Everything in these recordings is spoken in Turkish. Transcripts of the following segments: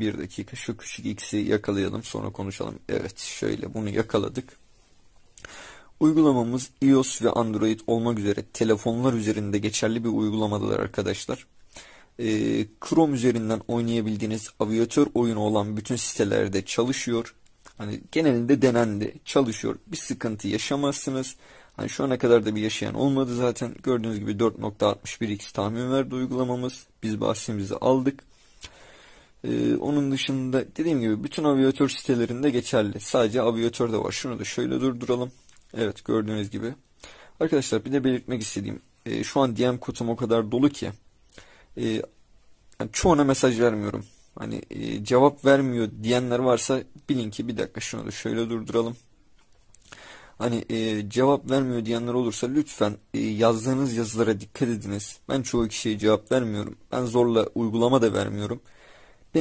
Bir dakika şu küçük x'i yakalayalım sonra konuşalım. Evet şöyle bunu yakaladık. Uygulamamız iOS ve Android olmak üzere telefonlar üzerinde geçerli bir uygulamadır arkadaşlar. Ee, Chrome üzerinden oynayabildiğiniz aviatör oyunu olan bütün sitelerde çalışıyor. Hani genelinde denendi, çalışıyor. Bir sıkıntı yaşamazsınız. Hani şu ana kadar da bir yaşayan olmadı zaten. Gördüğünüz gibi 4.61x tahmin verdi uygulamamız. Biz bahsimizi aldık. Ee, onun dışında dediğim gibi bütün aviatör sitelerinde geçerli. Sadece aviatör de var. Şunu da şöyle durduralım. Evet gördüğünüz gibi. Arkadaşlar bir de belirtmek istediğim. E, şu an DM kutum o kadar dolu ki. E, yani çoğuna mesaj vermiyorum. Hani e, cevap vermiyor diyenler varsa bilin ki bir dakika şunu da şöyle durduralım. Hani e, cevap vermiyor diyenler olursa lütfen e, yazdığınız yazılara dikkat ediniz. Ben çoğu kişiye cevap vermiyorum. Ben zorla uygulama da vermiyorum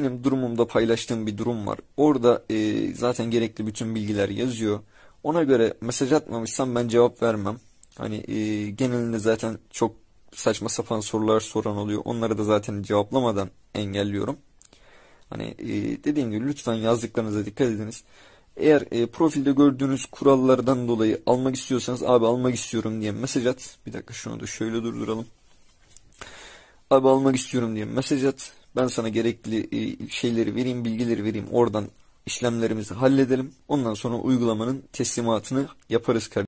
benim durumumda paylaştığım bir durum var. Orada e, zaten gerekli bütün bilgiler yazıyor. Ona göre mesaj atmamışsam ben cevap vermem. Hani e, genelinde zaten çok saçma sapan sorular soran oluyor. Onları da zaten cevaplamadan engelliyorum. Hani e, dediğim gibi lütfen yazdıklarınıza dikkat ediniz. Eğer e, profilde gördüğünüz kurallardan dolayı almak istiyorsanız abi almak istiyorum diye mesaj at. Bir dakika şunu da şöyle durduralım. Abi almak istiyorum diye mesaj at. Ben sana gerekli e, şeyleri vereyim, bilgileri vereyim. Oradan işlemlerimizi halledelim. Ondan sonra uygulamanın teslimatını yaparız kardeşim.